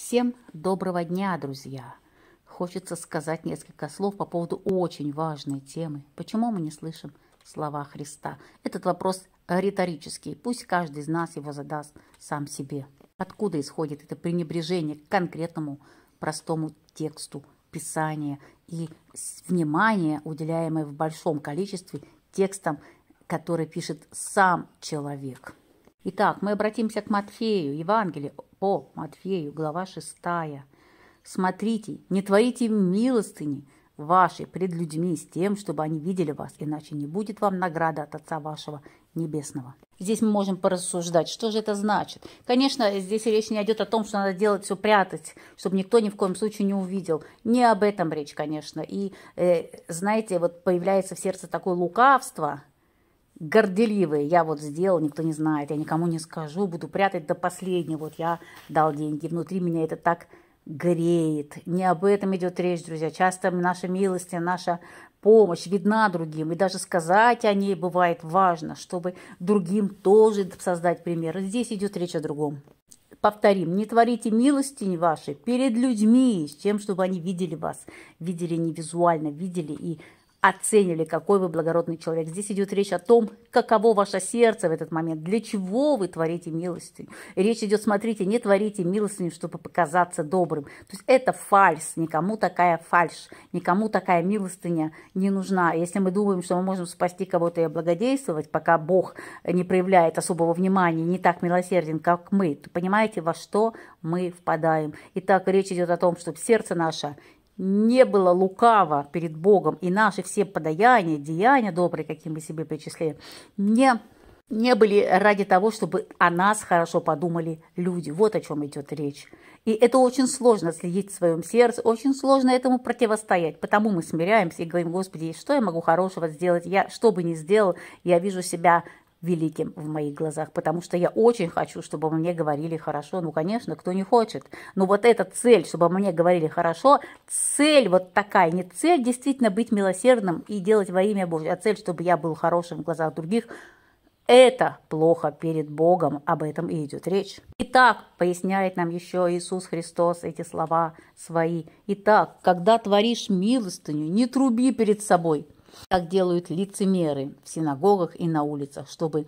Всем доброго дня, друзья! Хочется сказать несколько слов по поводу очень важной темы. Почему мы не слышим слова Христа? Этот вопрос риторический. Пусть каждый из нас его задаст сам себе. Откуда исходит это пренебрежение к конкретному простому тексту Писания и внимание, уделяемое в большом количестве текстам, которые пишет сам человек? Итак, мы обратимся к Матфею, Евангелию по Матфею, глава 6. Смотрите, не творите милостыни ваши пред людьми с тем, чтобы они видели вас, иначе не будет вам награда от Отца вашего Небесного. Здесь мы можем порассуждать, что же это значит. Конечно, здесь речь не идет о том, что надо делать все прятать, чтобы никто ни в коем случае не увидел. Не об этом речь, конечно. И, э, знаете, вот появляется в сердце такое лукавство – горделивые. Я вот сделал, никто не знает, я никому не скажу, буду прятать до последнего. Вот я дал деньги, внутри меня это так греет. Не об этом идет речь, друзья. Часто наша милость, наша помощь видна другим. И даже сказать о ней бывает важно, чтобы другим тоже создать пример. Здесь идет речь о другом. Повторим, не творите милостинь ваши перед людьми, с тем, чтобы они видели вас, видели не визуально, видели и оценили, какой вы благородный человек. Здесь идет речь о том, каково ваше сердце в этот момент, для чего вы творите милостыню. Речь идет, смотрите, не творите милостыню, чтобы показаться добрым. То есть это фальс, никому такая фальш, никому такая милостыня не нужна. Если мы думаем, что мы можем спасти кого-то и благодействовать, пока Бог не проявляет особого внимания, не так милосерден, как мы, то понимаете, во что мы впадаем. Итак, речь идет о том, чтобы сердце наше не было лукаво перед Богом, и наши все подаяния, деяния добрые, какие мы себе причисляем, не, не были ради того, чтобы о нас хорошо подумали люди. Вот о чем идет речь. И это очень сложно следить в своем сердце, очень сложно этому противостоять. Потому мы смиряемся и говорим, Господи, что я могу хорошего сделать? Я что бы ни сделал, я вижу себя великим в моих глазах, потому что я очень хочу, чтобы мне говорили хорошо. Ну, конечно, кто не хочет. Но вот эта цель, чтобы мне говорили хорошо, цель вот такая, не цель действительно быть милосердным и делать во имя Божье, а цель, чтобы я был хорошим в глазах других, это плохо перед Богом, об этом и идет речь. Итак, поясняет нам еще Иисус Христос эти слова свои. Итак, когда творишь милостыню, не труби перед собой – как делают лицемеры в синагогах и на улицах, чтобы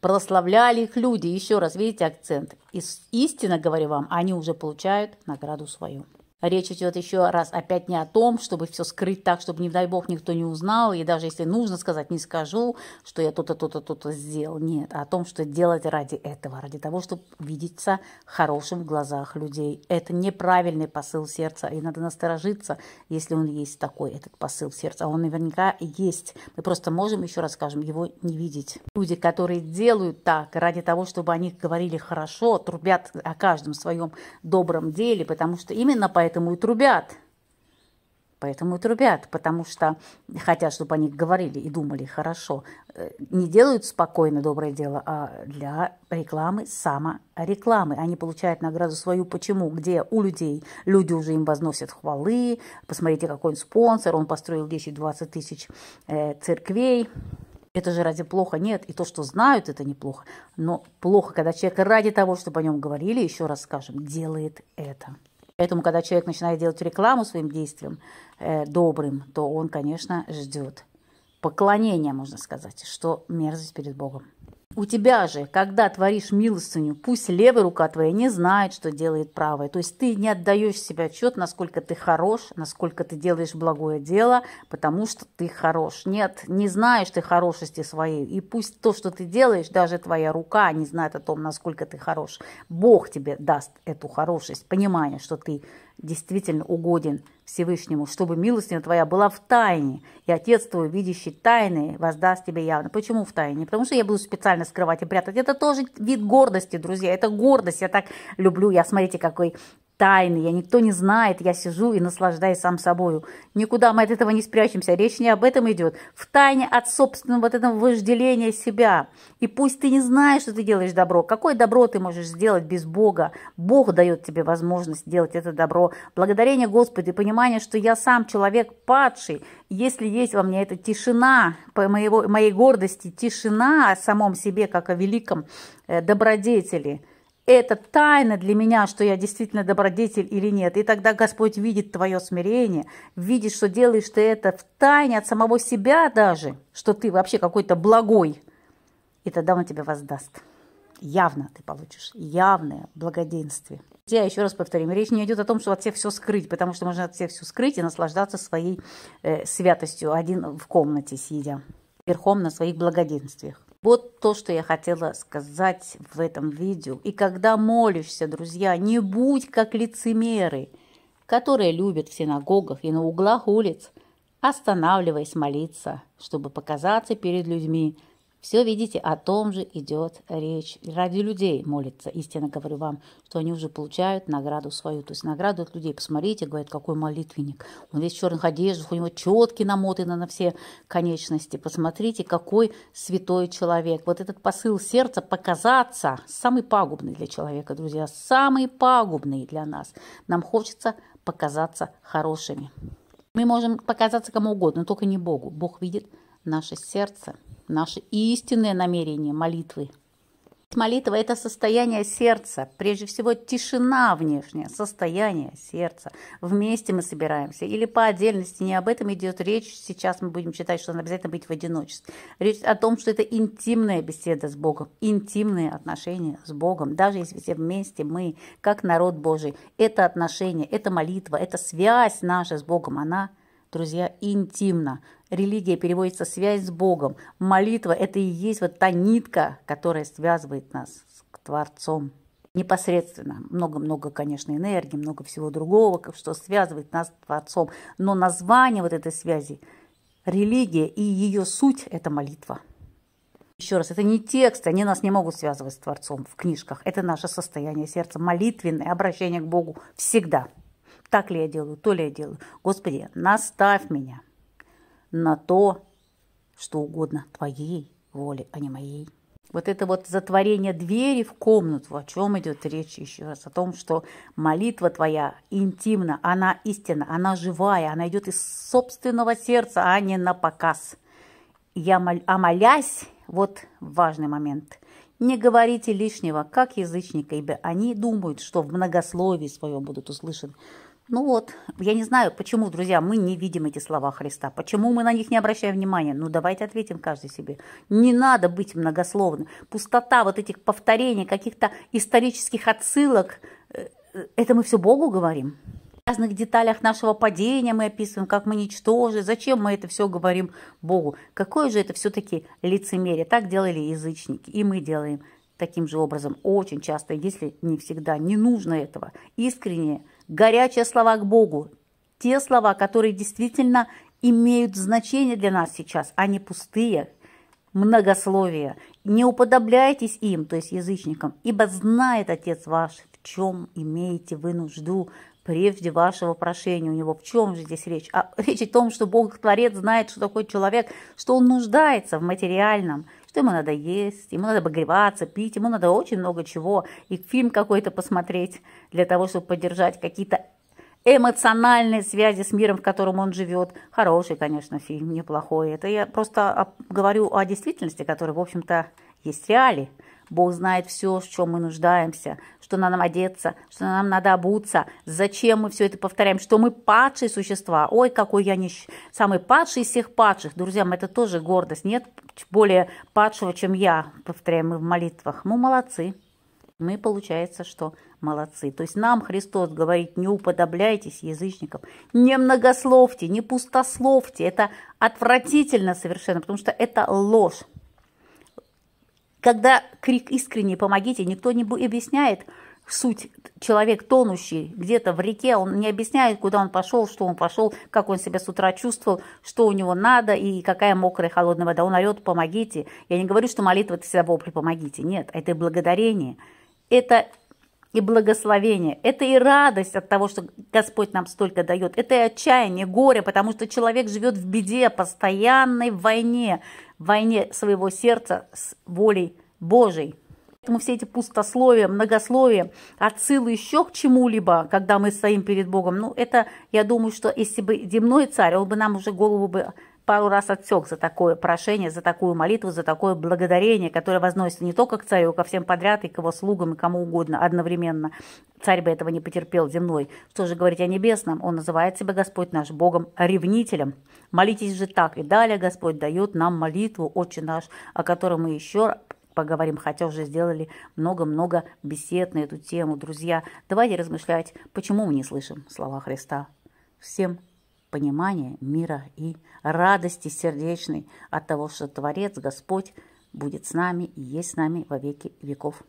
прославляли их люди. Еще раз, видите акцент. Истинно, говорю вам, они уже получают награду свою. Речь идет еще раз опять не о том, чтобы все скрыть так, чтобы, не дай бог, никто не узнал, и даже если нужно сказать, не скажу, что я то-то, то-то, то-то сделал. Нет, а о том, что делать ради этого, ради того, чтобы видеться хорошим в глазах людей. Это неправильный посыл сердца, и надо насторожиться, если он есть такой, этот посыл сердца. А он наверняка есть. Мы просто можем, еще раз скажем, его не видеть. Люди, которые делают так ради того, чтобы о них говорили хорошо, трубят о каждом своем добром деле, потому что именно поэтому поэтому и трубят. Поэтому и трубят, потому что хотят, чтобы они говорили и думали хорошо. Э, не делают спокойно доброе дело, а для рекламы, саморекламы. Они получают награду свою. Почему? Где? У людей. Люди уже им возносят хвалы. Посмотрите, какой он спонсор. Он построил 10-20 тысяч э, церквей. Это же ради плохо. Нет, и то, что знают, это неплохо. Но плохо, когда человек ради того, чтобы о нем говорили, еще раз скажем, делает это. Поэтому, когда человек начинает делать рекламу своим действиям э, добрым, то он, конечно, ждет поклонения, можно сказать, что мерзость перед Богом. У тебя же, когда творишь милостыню, пусть левая рука твоя не знает, что делает правая. То есть ты не отдаешь себе отчет, насколько ты хорош, насколько ты делаешь благое дело, потому что ты хорош. Нет, не знаешь ты хорошести своей. И пусть то, что ты делаешь, даже твоя рука не знает о том, насколько ты хорош. Бог тебе даст эту хорошесть, понимание, что ты действительно угоден Всевышнему, чтобы милостыня твоя была в тайне, и Отец твой, видящий тайны, воздаст тебе явно. Почему в тайне? Потому что я буду специально скрывать и прятать. Это тоже вид гордости, друзья, это гордость. Я так люблю, я, смотрите, какой тайны, я никто не знает, я сижу и наслаждаюсь сам собою. Никуда мы от этого не спрячемся, речь не об этом идет. В тайне от собственного вот этого вожделения себя. И пусть ты не знаешь, что ты делаешь добро, какое добро ты можешь сделать без Бога? Бог дает тебе возможность делать это добро. Благодарение Господи, понимание, что я сам человек падший, если есть во мне эта тишина по моего, моей гордости, тишина о самом себе, как о великом э, добродетели – это тайна для меня, что я действительно добродетель или нет. И тогда Господь видит твое смирение, видит, что делаешь ты это в тайне от самого себя даже, что ты вообще какой-то благой. И тогда Он тебе воздаст. Явно ты получишь явное благоденствие. Я еще раз повторим, речь не идет о том, что от всех все скрыть, потому что можно от всех все скрыть и наслаждаться своей э, святостью, один в комнате сидя, верхом на своих благоденствиях. Вот то, что я хотела сказать в этом видео. И когда молишься, друзья, не будь как лицемеры, которые любят в синагогах и на углах улиц, останавливаясь молиться, чтобы показаться перед людьми – все, видите, о том же идет речь. Ради людей молится. Истинно говорю вам, что они уже получают награду свою. То есть награду от людей. Посмотрите, говорит, какой молитвенник. Он весь в черных одеждах, у него четкие намотаны на все конечности. Посмотрите, какой святой человек. Вот этот посыл сердца показаться самый пагубный для человека, друзья. Самый пагубный для нас. Нам хочется показаться хорошими. Мы можем показаться кому угодно, только не Богу. Бог видит наше сердце наше истинное намерение молитвы. Молитва – это состояние сердца, прежде всего тишина внешняя, состояние сердца. Вместе мы собираемся или по отдельности, не об этом идет речь. Сейчас мы будем читать, что надо обязательно быть в одиночестве. Речь о том, что это интимная беседа с Богом, интимные отношения с Богом. Даже если все вместе мы, как народ Божий, это отношение, это молитва, это связь наша с Богом, она, друзья, интимна. Религия переводится «связь с Богом». Молитва – это и есть вот та нитка, которая связывает нас с Творцом непосредственно. Много-много, конечно, энергии, много всего другого, что связывает нас с Творцом. Но название вот этой связи – религия и ее суть – это молитва. Еще раз, это не тексты, они нас не могут связывать с Творцом в книжках. Это наше состояние сердца, молитвенное обращение к Богу всегда. Так ли я делаю, то ли я делаю. Господи, наставь меня на то, что угодно твоей воле, а не моей. Вот это вот затворение двери в комнату, о чем идет речь еще раз, о том, что молитва твоя интимна, она истинна, она живая, она идет из собственного сердца, а не на показ. Я, мол, а молясь, вот важный момент – не говорите лишнего, как язычника, ибо они думают, что в многословии своем будут услышаны. Ну вот, я не знаю, почему, друзья, мы не видим эти слова Христа, почему мы на них не обращаем внимания. Ну давайте ответим каждый себе. Не надо быть многословным. Пустота вот этих повторений, каких-то исторических отсылок, э, э, это мы все Богу говорим разных деталях нашего падения мы описываем, как мы ничтожи, зачем мы это все говорим Богу. Какое же это все-таки лицемерие? Так делали язычники, и мы делаем таким же образом очень часто, если не всегда. Не нужно этого. Искренние, горячие слова к Богу, те слова, которые действительно имеют значение для нас сейчас, а не пустые, многословия. Не уподобляйтесь им, то есть язычникам, ибо знает Отец ваш, в чем имеете вы нужду, прежде вашего прошения у него. В чем же здесь речь? А речь о том, что Бог Творец знает, что такой человек, что он нуждается в материальном, что ему надо есть, ему надо обогреваться, пить, ему надо очень много чего, и фильм какой-то посмотреть для того, чтобы поддержать какие-то эмоциональные связи с миром, в котором он живет. Хороший, конечно, фильм, неплохой. Это я просто говорю о действительности, которая, в общем-то, есть реалии. Бог знает все, в чем мы нуждаемся, что нам одеться, что нам надо обуться, зачем мы все это повторяем, что мы падшие существа. Ой, какой я нищ... самый падший из всех падших. Друзьям, это тоже гордость. Нет более падшего, чем я, повторяем мы в молитвах. Мы молодцы. Мы, получается, что молодцы. То есть нам Христос говорит, не уподобляйтесь язычникам, не многословьте, не пустословьте. Это отвратительно совершенно, потому что это ложь. Когда крик искренний, «помогите», никто не объясняет суть. Человек тонущий где-то в реке, он не объясняет, куда он пошел, что он пошел, как он себя с утра чувствовал, что у него надо и какая мокрая холодная вода. Он орет «помогите». Я не говорю, что молитва – это всегда вопли «помогите». Нет, это и благодарение. Это и благословение. Это и радость от того, что Господь нам столько дает. Это и отчаяние, горе, потому что человек живет в беде, постоянной войне, войне своего сердца с волей Божией. Поэтому все эти пустословия, многословия, отсылы еще к чему-либо, когда мы стоим перед Богом, ну это, я думаю, что если бы земной царь, он бы нам уже голову бы пару раз отсек за такое прошение, за такую молитву, за такое благодарение, которое возносится не только к царю, а ко всем подряд и к его слугам, и кому угодно одновременно. Царь бы этого не потерпел земной. Что же говорить о небесном? Он называет себя Господь наш Богом ревнителем. Молитесь же так. И далее Господь дает нам молитву, Отче наш, о которой мы еще поговорим, хотя уже сделали много-много бесед на эту тему. Друзья, давайте размышлять, почему мы не слышим слова Христа. Всем понимания мира и радости сердечной от того, что Творец, Господь будет с нами и есть с нами во веки веков.